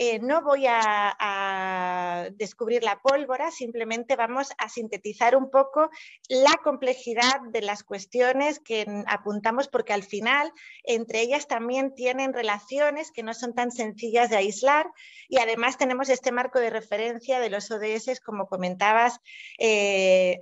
Eh, no voy a descubrir la pólvora, simplemente vamos a sintetizar un poco la complejidad de las cuestiones que apuntamos, porque al final entre ellas también tienen relaciones que no son tan sencillas de aislar y además tenemos este marco de referencia de los ODS, como comentabas, eh,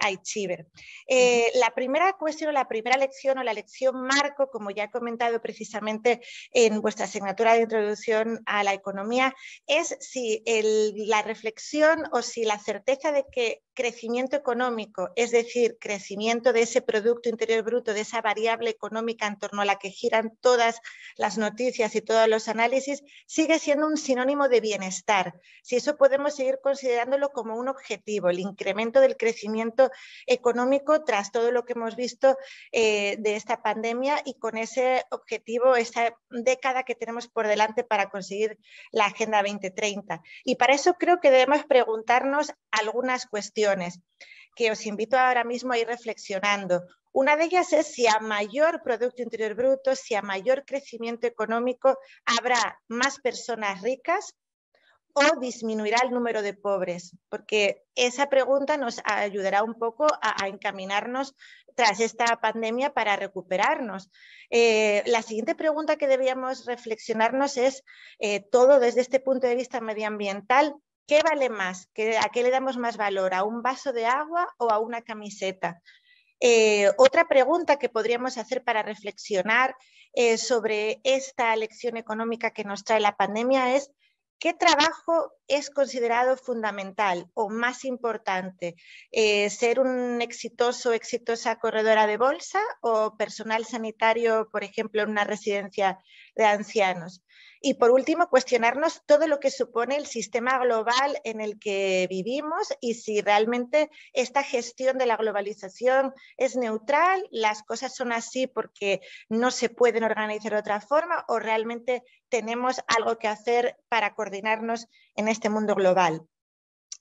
eh la primera cuestión o la primera lección o la lección marco, como ya he comentado precisamente en vuestra asignatura de introducción a la economía, es si la reflexión o si la certeza de que crecimiento económico, es decir, crecimiento de ese Producto Interior Bruto, de esa variable económica en torno a la que giran todas las noticias y todos los análisis, sigue siendo un sinónimo de bienestar. Si eso podemos seguir considerándolo como un objetivo, el incremento del crecimiento económico tras todo lo que hemos visto eh, de esta pandemia y con ese objetivo, esta década que tenemos por delante para conseguir la Agenda 2030. Y para eso creo que debemos preguntarnos algunas cuestiones que os invito ahora mismo a ir reflexionando. Una de ellas es si a mayor Producto Interior Bruto, si a mayor crecimiento económico, habrá más personas ricas o disminuirá el número de pobres? Porque esa pregunta nos ayudará un poco a, encaminarnos tras esta pandemia para recuperarnos. Eh, la siguiente pregunta que debíamos reflexionarnos es, eh, todo desde este punto de vista medioambiental, ¿Qué vale más? ¿A qué le damos más valor? ¿A un vaso de agua o a una camiseta? Eh, otra pregunta que podríamos hacer para reflexionar eh, sobre esta lección económica que nos trae la pandemia es ¿Qué trabajo es considerado fundamental o más importante? Eh, ¿Ser un exitoso exitosa corredora de bolsa o personal sanitario, por ejemplo, en una residencia de ancianos. Y por último, cuestionarnos todo lo que supone el sistema global en el que vivimos y si realmente esta gestión de la globalización es neutral, las cosas son así porque no se pueden organizar de otra forma o realmente tenemos algo que hacer para coordinarnos en este mundo global.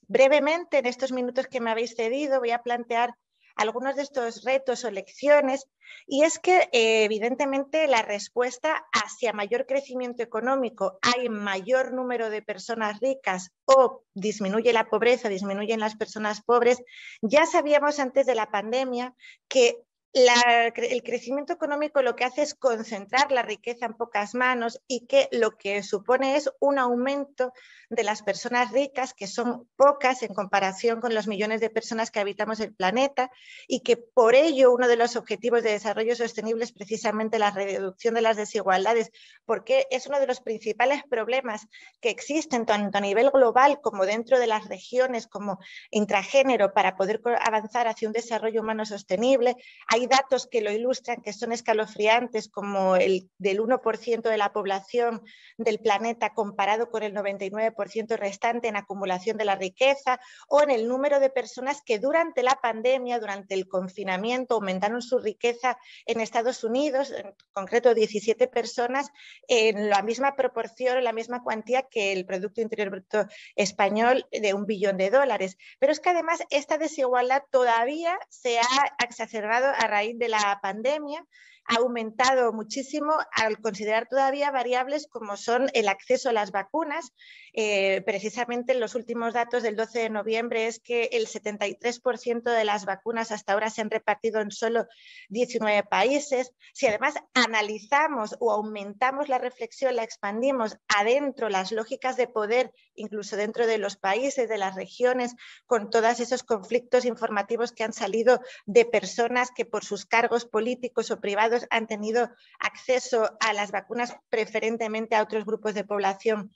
Brevemente, en estos minutos que me habéis cedido, voy a plantear algunos de estos retos o lecciones, y es que eh, evidentemente la respuesta hacia mayor crecimiento económico hay mayor número de personas ricas o disminuye la pobreza, disminuyen las personas pobres. Ya sabíamos antes de la pandemia que el crecimiento económico lo que hace es concentrar la riqueza en pocas manos y que lo que supone es un aumento de las personas ricas, que son pocas en comparación con los millones de personas que habitamos el planeta y que por ello uno de los objetivos de desarrollo sostenible es precisamente la reducción de las desigualdades, porque es uno de los principales problemas que existen tanto a nivel global como dentro de las regiones, como intragénero, para poder avanzar hacia un desarrollo humano sostenible. Hay datos que lo ilustran que son escalofriantes, como el del 1% de la población del planeta comparado con el 99% restante en acumulación de la riqueza o en el número de personas que durante la pandemia, durante el confinamiento, aumentaron su riqueza en Estados Unidos, en concreto 17 personas, en la misma proporción, la misma cuantía que el Producto Interior Bruto español de un billón de dólares. Pero es que además esta desigualdad todavía se ha exacerbado a raíz de la pandemia, ha aumentado muchísimo al considerar todavía variables como son el acceso a las vacunas. Eh, precisamente en los últimos datos del 12 de noviembre es que el 73% de las vacunas hasta ahora se han repartido en solo 19 países. Si además analizamos o aumentamos la reflexión, la expandimos adentro, las lógicas de poder, incluso dentro de los países, de las regiones, con todos esos conflictos informativos que han salido de personas que por sus cargos políticos o privados han tenido acceso a las vacunas preferentemente a otros grupos de población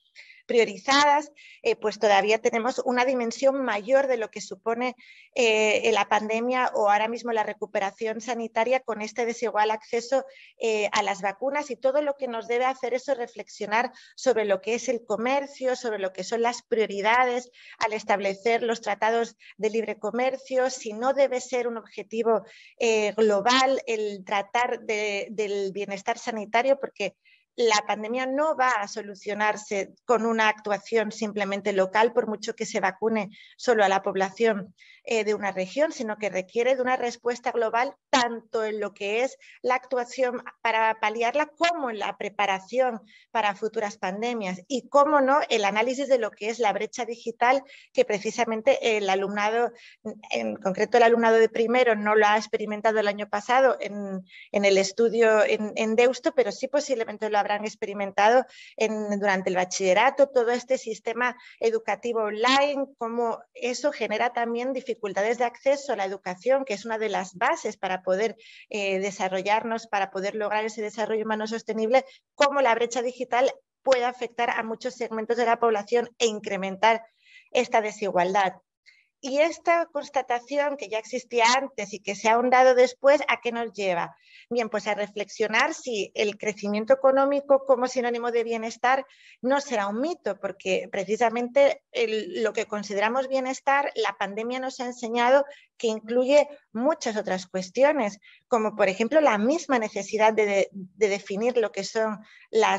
priorizadas, eh, pues todavía tenemos una dimensión mayor de lo que supone eh, la pandemia o ahora mismo la recuperación sanitaria con este desigual acceso eh, a las vacunas y todo lo que nos debe hacer eso reflexionar sobre lo que es el comercio, sobre lo que son las prioridades al establecer los tratados de libre comercio, si no debe ser un objetivo global el tratar del bienestar sanitario, porque la pandemia no va a solucionarse con una actuación simplemente local, por mucho que se vacune solo a la población eh, de una región, sino que requiere de una respuesta global tanto en lo que es la actuación para paliarla como en la preparación para futuras pandemias y, cómo no, el análisis de lo que es la brecha digital que precisamente el alumnado, en concreto el alumnado de primero, no lo ha experimentado el año pasado en, en el estudio en, Deusto, pero sí posiblemente lo habrán experimentado en, durante el bachillerato, todo este sistema educativo online, cómo eso genera también dificultades dificultades de acceso a la educación, que es una de las bases para poder eh, desarrollarnos, para poder lograr ese desarrollo humano sostenible, cómo la brecha digital puede afectar a muchos segmentos de la población e incrementar esta desigualdad. Y esta constatación que ya existía antes y que se ha ahondado después, ¿a qué nos lleva? Bien, pues a reflexionar si el crecimiento económico como sinónimo de bienestar no será un mito, porque precisamente lo que consideramos bienestar, la pandemia nos ha enseñado que incluye muchas otras cuestiones, como por ejemplo la misma necesidad de, definir lo que son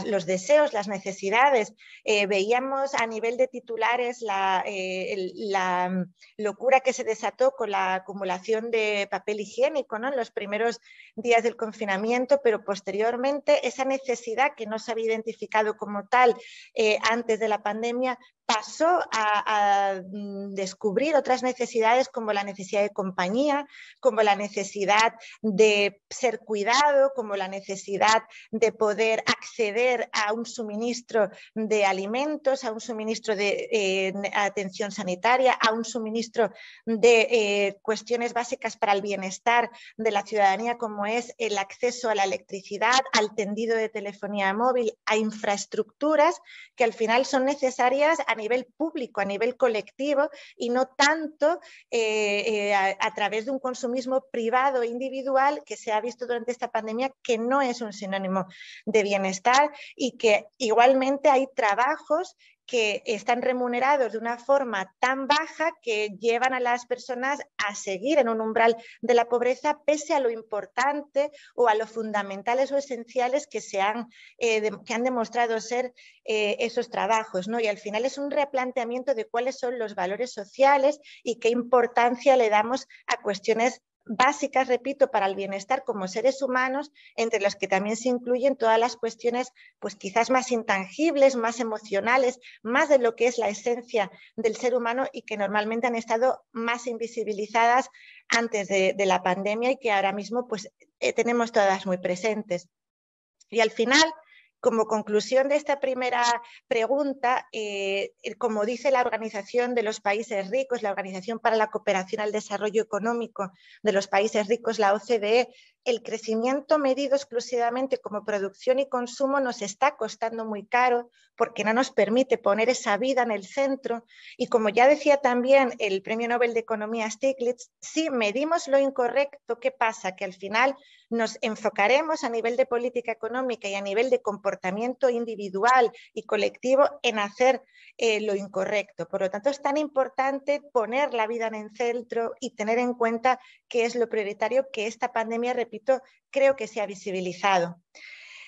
los deseos, las necesidades. Eh, veíamos a nivel de titulares la, eh, mm, locura que se desató con la acumulación de papel higiénico en los primeros días del confinamiento, pero posteriormente esa necesidad que no se había identificado como tal eh, antes de la pandemia pasó a, mm, descubrir otras necesidades como la necesidad de compañía, como la necesidad de ser cuidado, como la necesidad de poder acceder a un suministro de alimentos, a un suministro de eh, atención sanitaria, a un suministro de eh, cuestiones básicas para el bienestar de la ciudadanía, como es el acceso a la electricidad, al tendido de telefonía móvil, a infraestructuras que al final son necesarias a nivel público, a nivel colectivo y no tanto eh, eh, a, a, través de un consumismo privado individual que se ha visto durante esta pandemia que no es un sinónimo de bienestar y que igualmente hay trabajos que están remunerados de una forma tan baja que llevan a las personas a seguir en un umbral de la pobreza pese a lo importante o a lo fundamentales o esenciales que, se han, eh, que han demostrado ser eh, esos trabajos. ¿no? Y al final es un replanteamiento de cuáles son los valores sociales y qué importancia le damos a cuestiones básicas, repito, para el bienestar como seres humanos, entre los que también se incluyen todas las cuestiones, pues quizás más intangibles, más emocionales, más de lo que es la esencia del ser humano y que normalmente han estado más invisibilizadas antes de, la pandemia y que ahora mismo pues eh, tenemos todas muy presentes. Y al final, como conclusión de esta primera pregunta, eh, eh, como dice la Organización de los Países Ricos, la Organización para la Cooperación al Desarrollo Económico de los Países Ricos, la OCDE, el crecimiento medido exclusivamente como producción y consumo nos está costando muy caro porque no nos permite poner esa vida en el centro. Y como ya decía también el Premio Nobel de Economía Stiglitz, si medimos lo incorrecto, ¿qué pasa? Que al final nos enfocaremos a nivel de política económica y a nivel de comportamiento individual y colectivo en hacer eh, lo incorrecto. Por lo tanto, es tan importante poner la vida en el centro y tener en cuenta que es lo prioritario que esta pandemia representa repito, creo que se ha visibilizado.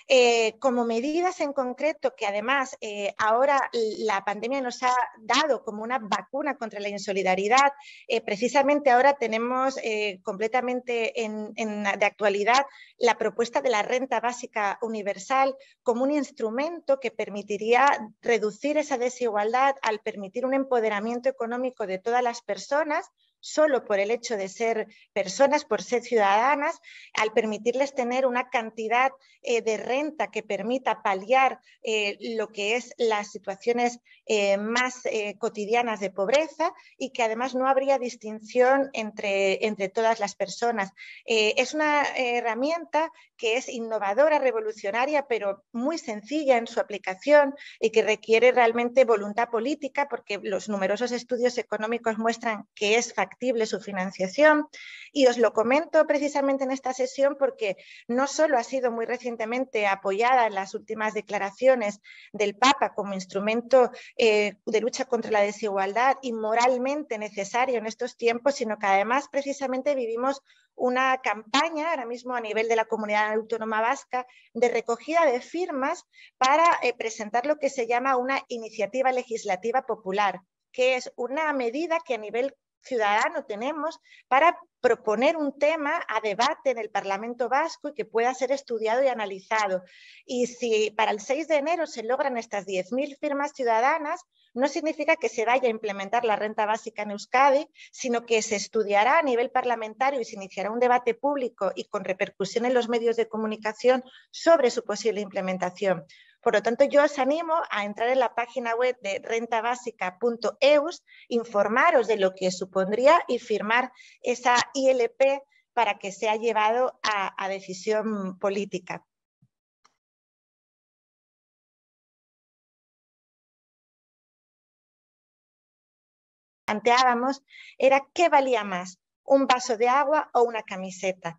Eh, como medidas en concreto que además eh, ahora la pandemia nos ha dado como una vacuna contra la insolidaridad, eh, precisamente ahora tenemos completamente de actualidad la propuesta de la renta básica universal como un instrumento que permitiría reducir esa desigualdad al permitir un empoderamiento económico de todas las personas solo por el hecho de ser personas, por ser ciudadanas, al permitirles tener una cantidad eh, de renta que permita paliar eh, lo que es las situaciones eh, más cotidianas de pobreza y que además no habría distinción entre, entre todas las personas. es una herramienta que es innovadora, revolucionaria, pero muy sencilla en su aplicación y que requiere realmente voluntad política porque los numerosos estudios económicos muestran que es factible su financiación. Y os lo comento precisamente en esta sesión porque no solo ha sido muy recientemente apoyada en las últimas declaraciones del Papa como instrumento eh, de lucha contra la desigualdad y moralmente necesario en estos tiempos, sino que además precisamente vivimos una campaña ahora mismo a nivel de la comunidad autónoma vasca de recogida de firmas para eh, presentar lo que se llama una iniciativa legislativa popular que es una medida que a nivel ciudadano tenemos para proponer un tema a debate en el Parlamento Vasco y que pueda ser estudiado y analizado. Y si para el 6 de enero se logran estas 10.000 firmas ciudadanas, no significa que se vaya a implementar la renta básica en Euskadi, sino que se estudiará a nivel parlamentario y se iniciará un debate público y con repercusión en los medios de comunicación sobre su posible implementación. Por lo tanto, yo os animo a entrar en la página web de rentabásica.eus, informaros de lo que supondría y firmar esa ILP para que sea llevado a, decisión política. planteábamos era qué valía más, un vaso de agua o una camiseta.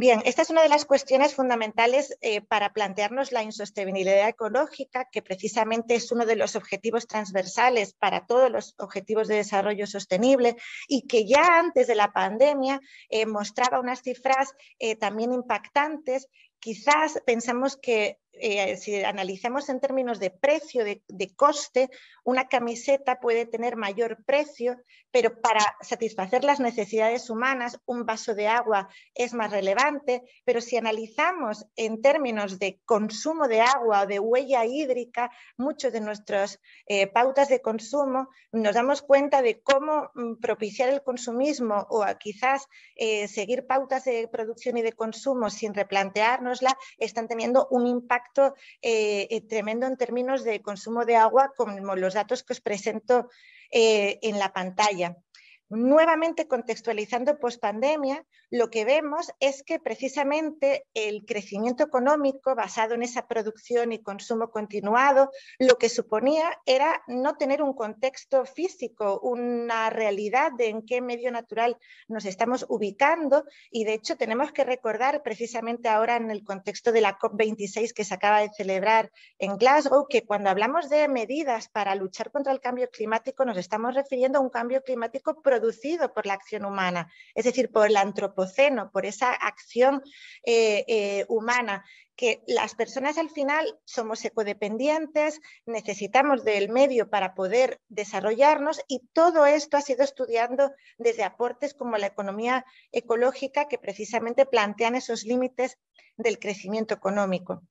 Bien, esta es una de las cuestiones fundamentales eh, para plantearnos la insostenibilidad ecológica, que precisamente es uno de los objetivos transversales para todos los objetivos de desarrollo sostenible y que ya antes de la pandemia eh, mostraba unas cifras eh, también impactantes quizás pensamos que eh, si analizamos en términos de precio, de, coste, una camiseta puede tener mayor precio, pero para satisfacer las necesidades humanas, un vaso de agua es más relevante. Pero si analizamos en términos de consumo de agua o de huella hídrica, muchos de nuestras eh, pautas de consumo, nos damos cuenta de cómo mm, propiciar el consumismo o quizás eh, seguir pautas de producción y de consumo sin replantearnos están teniendo un impacto eh, eh, tremendo en términos de consumo de agua, como los datos que os presento eh, en la pantalla. Nuevamente contextualizando pospandemia, lo que vemos es que precisamente el crecimiento económico basado en esa producción y consumo continuado, lo que suponía era no tener un contexto físico, una realidad de en qué medio natural nos estamos ubicando y de hecho tenemos que recordar precisamente ahora en el contexto de la COP26 que se acaba de celebrar en Glasgow que cuando hablamos de medidas para luchar contra el cambio climático nos estamos refiriendo a un cambio climático productivo por la acción humana, es decir, por el antropoceno, por esa acción eh, eh, humana que las personas al final somos ecodependientes, necesitamos del medio para poder desarrollarnos y todo esto ha sido estudiando desde aportes como la economía ecológica que precisamente plantean esos límites del crecimiento económico.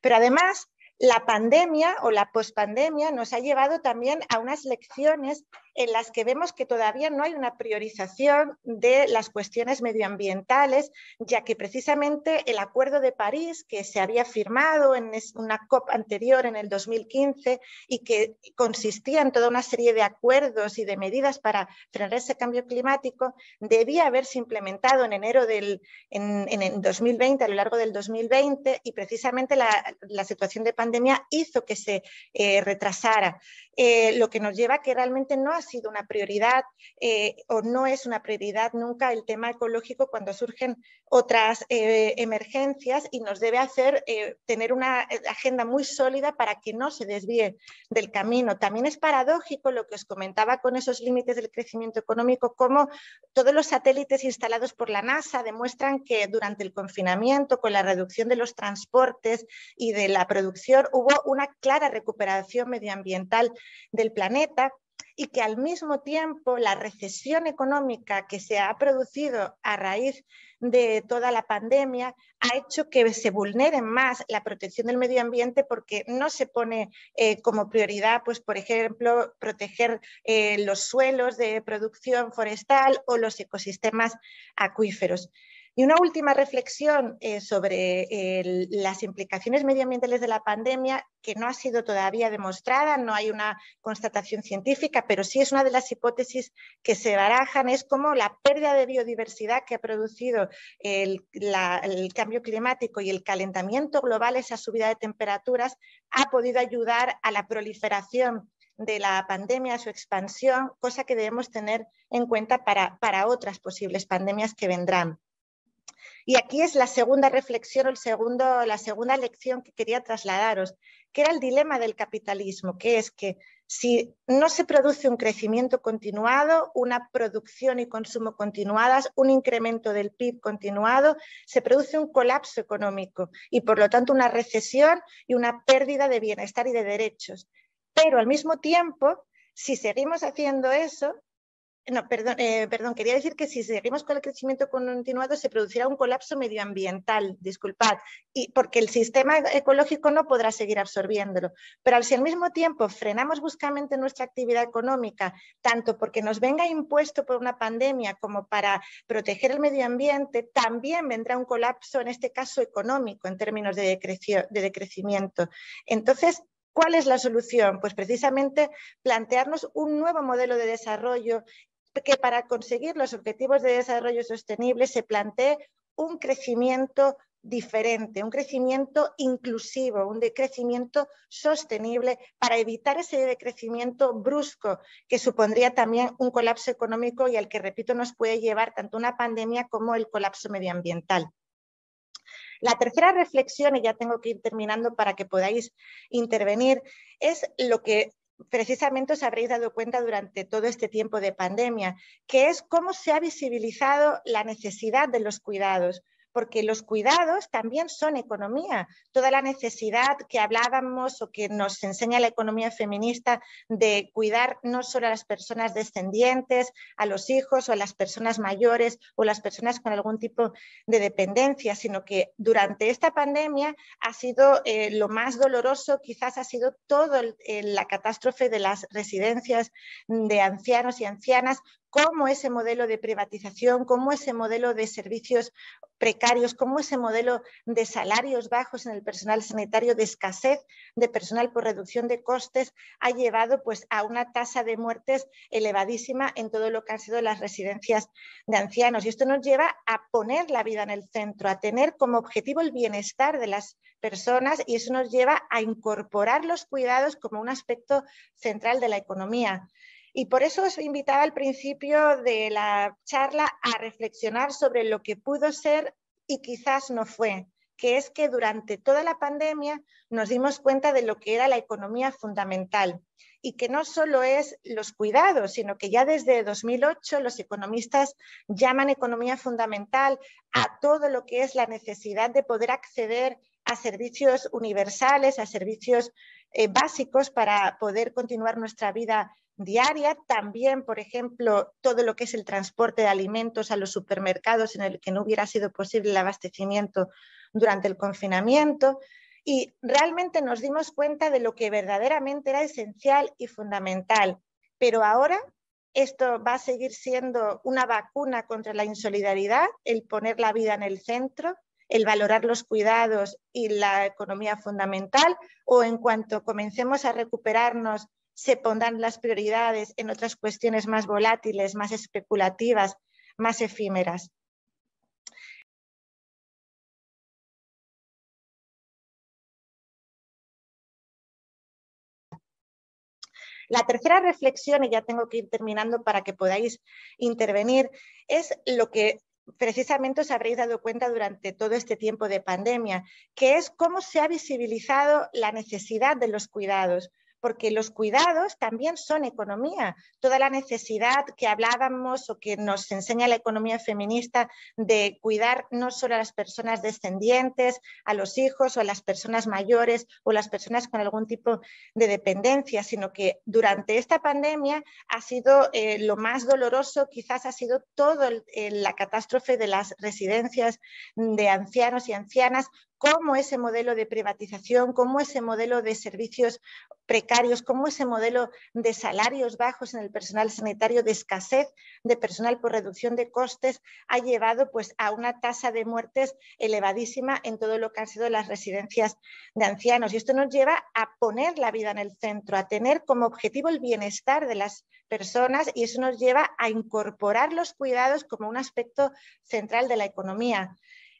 Pero además, la pandemia o la pospandemia nos ha llevado también a unas lecciones en las que vemos que todavía no hay una priorización de las cuestiones medioambientales, ya que precisamente el Acuerdo de París, que se había firmado en una COP anterior en el 2015 y que consistía en toda una serie de acuerdos y de medidas para frenar ese cambio climático, debía haberse implementado en enero del en, en 2020, a lo largo del 2020, y precisamente la, la situación de pandemia hizo que se eh, retrasara, eh, lo que nos lleva a que realmente no ha sido una prioridad eh, o no es una prioridad nunca el tema ecológico cuando surgen otras eh, emergencias y nos debe hacer eh, tener una agenda muy sólida para que no se desvíe del camino. También es paradójico lo que os comentaba con esos límites del crecimiento económico, como todos los satélites instalados por la NASA demuestran que durante el confinamiento, con la reducción de los transportes y de la producción, hubo una clara recuperación medioambiental del planeta y que al mismo tiempo la recesión económica que se ha producido a raíz de toda la pandemia ha hecho que se vulnere más la protección del medio ambiente porque no se pone eh, como prioridad, pues, por ejemplo, proteger eh, los suelos de producción forestal o los ecosistemas acuíferos. Y una última reflexión eh, sobre eh, las implicaciones medioambientales de la pandemia, que no ha sido todavía demostrada, no hay una constatación científica, pero sí es una de las hipótesis que se barajan, es como la pérdida de biodiversidad que ha producido el, cambio climático y el calentamiento global, esa subida de temperaturas, ha podido ayudar a la proliferación de la pandemia, a su expansión, cosa que debemos tener en cuenta para otras posibles pandemias que vendrán. Y aquí es la segunda reflexión o la segunda lección que quería trasladaros, que era el dilema del capitalismo, que es que si no se produce un crecimiento continuado, una producción y consumo continuadas, un incremento del PIB continuado, se produce un colapso económico y por lo tanto una recesión y una pérdida de bienestar y de derechos. Pero al mismo tiempo, si seguimos haciendo eso, no, perdón, eh, perdón, quería decir que si seguimos con el crecimiento continuado se producirá un colapso medioambiental, disculpad, y porque el sistema ecológico no podrá seguir absorbiéndolo. Pero si al mismo tiempo frenamos buscamente nuestra actividad económica, tanto porque nos venga impuesto por una pandemia como para proteger el medio ambiente, también vendrá un colapso, en este caso económico, en términos de, de decrecimiento. Entonces, ¿Cuál es la solución? Pues precisamente plantearnos un nuevo modelo de desarrollo que para conseguir los objetivos de desarrollo sostenible se plantee un crecimiento diferente, un crecimiento inclusivo, un crecimiento sostenible para evitar ese decrecimiento brusco que supondría también un colapso económico y al que, repito, nos puede llevar tanto una pandemia como el colapso medioambiental. La tercera reflexión, y ya tengo que ir terminando para que podáis intervenir, es lo que precisamente os habréis dado cuenta durante todo este tiempo de pandemia, que es cómo se ha visibilizado la necesidad de los cuidados porque los cuidados también son economía. Toda la necesidad que hablábamos o que nos enseña la economía feminista de cuidar no solo a las personas descendientes, a los hijos o a las personas mayores o las personas con algún tipo de dependencia, sino que durante esta pandemia ha sido eh, lo más doloroso, quizás ha sido toda la catástrofe de las residencias de ancianos y ancianas cómo ese modelo de privatización, cómo ese modelo de servicios precarios, cómo ese modelo de salarios bajos en el personal sanitario, de escasez de personal por reducción de costes, ha llevado pues, a una tasa de muertes elevadísima en todo lo que han sido las residencias de ancianos. Y esto nos lleva a poner la vida en el centro, a tener como objetivo el bienestar de las personas y eso nos lleva a incorporar los cuidados como un aspecto central de la economía. Y por eso os invitaba al principio de la charla a reflexionar sobre lo que pudo ser y quizás no fue, que es que durante toda la pandemia nos dimos cuenta de lo que era la economía fundamental y que no solo es los cuidados, sino que ya desde 2008 los economistas llaman economía fundamental a todo lo que es la necesidad de poder acceder a servicios universales, a servicios eh, básicos para poder continuar nuestra vida diaria. También, por ejemplo, todo lo que es el transporte de alimentos a los supermercados en el que no hubiera sido posible el abastecimiento durante el confinamiento. Y realmente nos dimos cuenta de lo que verdaderamente era esencial y fundamental. Pero ahora esto va a seguir siendo una vacuna contra la insolidaridad, el poner la vida en el centro, el valorar los cuidados y la economía fundamental, o en cuanto comencemos a recuperarnos, se pondrán las prioridades en otras cuestiones más volátiles, más especulativas, más efímeras. La tercera reflexión, y ya tengo que ir terminando para que podáis intervenir, es lo que precisamente os habréis dado cuenta durante todo este tiempo de pandemia, que es cómo se ha visibilizado la necesidad de los cuidados, porque los cuidados también son economía. Toda la necesidad que hablábamos o que nos enseña la economía feminista de cuidar no solo a las personas descendientes, a los hijos o a las personas mayores o las personas con algún tipo de dependencia, sino que durante esta pandemia ha sido eh, lo más doloroso, quizás ha sido toda la catástrofe de las residencias de ancianos y ancianas cómo ese modelo de privatización, cómo ese modelo de servicios precarios, cómo ese modelo de salarios bajos en el personal sanitario, de escasez de personal por reducción de costes, ha llevado pues, a una tasa de muertes elevadísima en todo lo que han sido las residencias de ancianos. Y esto nos lleva a poner la vida en el centro, a tener como objetivo el bienestar de las personas y eso nos lleva a incorporar los cuidados como un aspecto central de la economía.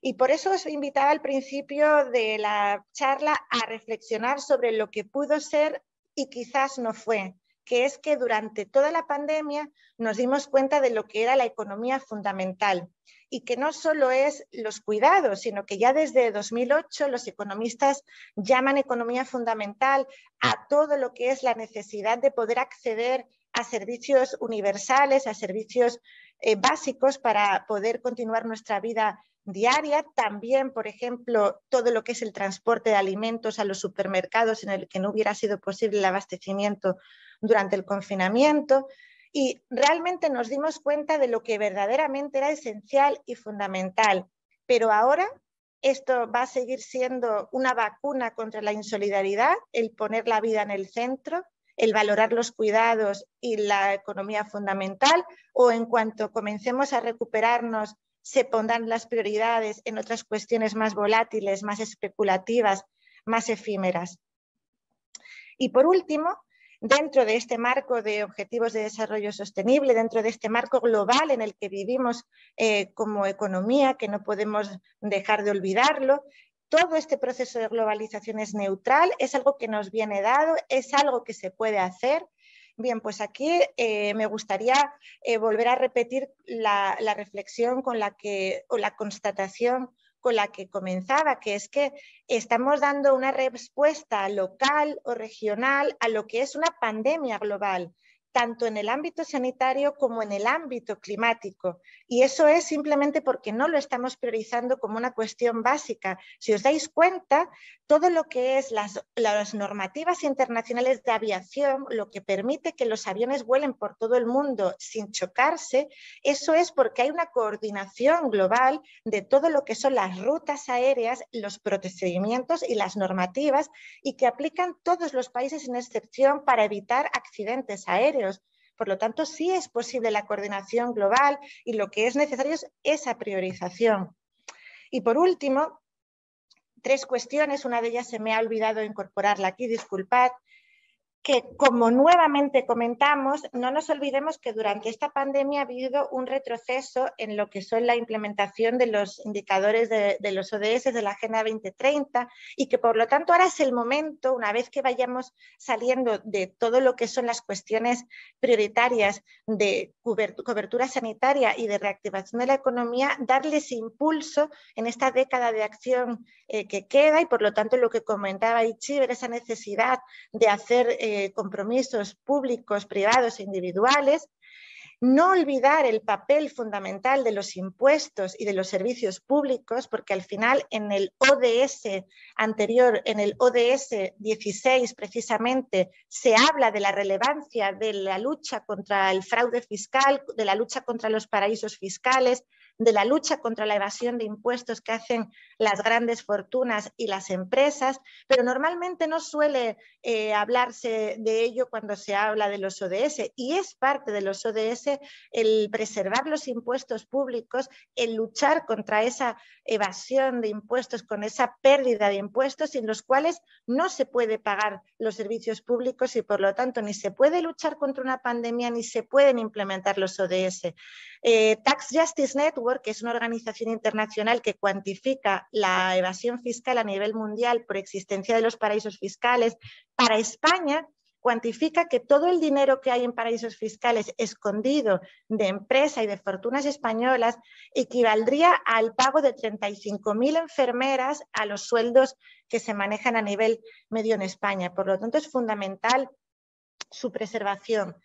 Y por eso os invitaba al principio de la charla a reflexionar sobre lo que pudo ser y quizás no fue, que es que durante toda la pandemia nos dimos cuenta de lo que era la economía fundamental y que no solo es los cuidados, sino que ya desde 2008 los economistas llaman economía fundamental a todo lo que es la necesidad de poder acceder a servicios universales, a servicios eh, básicos para poder continuar nuestra vida diaria. También, por ejemplo, todo lo que es el transporte de alimentos a los supermercados en el que no hubiera sido posible el abastecimiento durante el confinamiento. Y realmente nos dimos cuenta de lo que verdaderamente era esencial y fundamental. Pero ahora esto va a seguir siendo una vacuna contra la insolidaridad, el poner la vida en el centro, el valorar los cuidados y la economía fundamental, o en cuanto comencemos a recuperarnos, se pondrán las prioridades en otras cuestiones más volátiles, más especulativas, más efímeras. Y por último, dentro de este marco de objetivos de desarrollo sostenible, dentro de este marco global en el que vivimos eh, como economía, que no podemos dejar de olvidarlo, todo este proceso de globalización es neutral, es algo que nos viene dado, es algo que se puede hacer. Bien, pues aquí eh, me gustaría eh, volver a repetir la, la, reflexión con la que, o la constatación con la que comenzaba, que es que estamos dando una respuesta local o regional a lo que es una pandemia global tanto en el ámbito sanitario como en el ámbito climático. Y eso es simplemente porque no lo estamos priorizando como una cuestión básica. Si os dais cuenta, todo lo que es las, normativas internacionales de aviación, lo que permite que los aviones vuelen por todo el mundo sin chocarse, eso es porque hay una coordinación global de todo lo que son las rutas aéreas, los procedimientos y las normativas y que aplican todos los países sin excepción para evitar accidentes aéreos por lo tanto, sí es posible la coordinación global y lo que es necesario es esa priorización. Y por último, tres cuestiones, una de ellas se me ha olvidado incorporarla aquí, disculpad, que, como nuevamente comentamos, no nos olvidemos que durante esta pandemia ha habido un retroceso en lo que son la implementación de los indicadores de, los ODS de la Agenda 2030 y que, por lo tanto, ahora es el momento, una vez que vayamos saliendo de todo lo que son las cuestiones prioritarias de cobertura sanitaria y de reactivación de la economía, darles impulso en esta década de acción eh, que queda y, por lo tanto, lo que comentaba Ichiver, esa necesidad de hacer... Eh, eh, compromisos públicos, privados e individuales, no olvidar el papel fundamental de los impuestos y de los servicios públicos, porque al final en el ODS anterior, en el ODS 16 precisamente, se habla de la relevancia de la lucha contra el fraude fiscal, de la lucha contra los paraísos fiscales, de la lucha contra la evasión de impuestos que hacen las grandes fortunas y las empresas, pero normalmente no suele eh, hablarse de ello cuando se habla de los ODS y es parte de los ODS el preservar los impuestos públicos, el luchar contra esa evasión de impuestos, con esa pérdida de impuestos sin los cuales no se puede pagar los servicios públicos y por lo tanto ni se puede luchar contra una pandemia ni se pueden implementar los ODS. Eh, Tax Justice Network que es una organización internacional que cuantifica la evasión fiscal a nivel mundial por existencia de los paraísos fiscales, para España cuantifica que todo el dinero que hay en paraísos fiscales escondido de empresa y de fortunas españolas equivaldría al pago de 35.000 enfermeras a los sueldos que se manejan a nivel medio en España. Por lo tanto, es fundamental su preservación.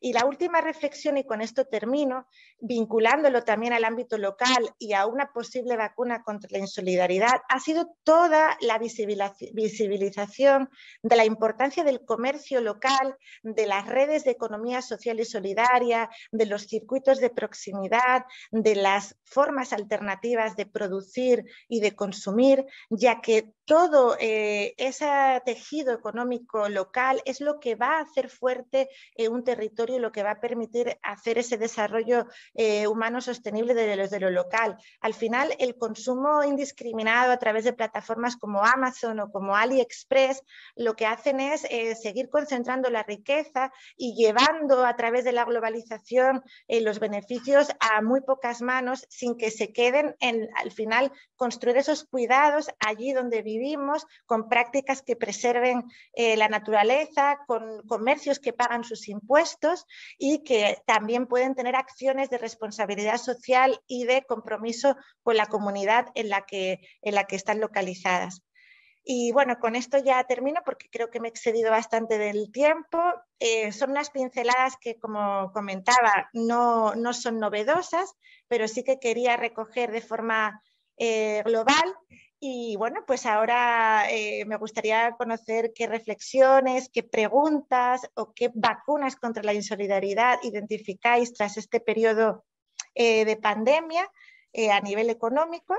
Y la última reflexión, y con esto termino, vinculándolo también al ámbito local y a una posible vacuna contra la insolidaridad, ha sido toda la visibilización de la importancia del comercio local, de las redes de economía social y solidaria, de los circuitos de proximidad, de las formas alternativas de producir y de consumir, ya que todo eh, ese tejido económico local es lo que va a hacer fuerte eh, un territorio y lo que va a permitir hacer ese desarrollo eh, humano sostenible desde lo local. Al final, el consumo indiscriminado a través de plataformas como Amazon o como AliExpress lo que hacen es eh, seguir concentrando la riqueza y llevando a través de la globalización eh, los beneficios a muy pocas manos sin que se queden en, al final construir esos cuidados allí donde vivimos con prácticas que preserven la naturaleza, con comercios que pagan sus impuestos y que también pueden tener acciones de responsabilidad social y de compromiso con la comunidad en la que, están localizadas. Y bueno, con esto ya termino porque creo que me he excedido bastante del tiempo. Eh, son unas pinceladas que, como comentaba, no, son novedosas, pero sí que quería recoger de forma eh, global y bueno, pues ahora eh, me gustaría conocer qué reflexiones, qué preguntas o qué vacunas contra la insolidaridad identificáis tras este periodo eh, de pandemia eh, a nivel económico.